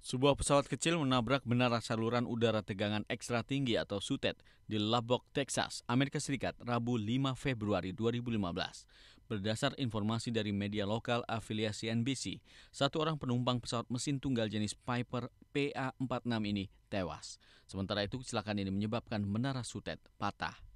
Sebuah pesawat kecil menabrak menara saluran udara tegangan ekstra tinggi atau SUTET di Lubbock, Texas, Amerika Serikat, Rabu 5 Februari 2015. Berdasar informasi dari media lokal afiliasi NBC, satu orang penumpang pesawat mesin tunggal jenis Piper PA-46 ini tewas. Sementara itu, kecelakaan ini menyebabkan menara SUTET patah.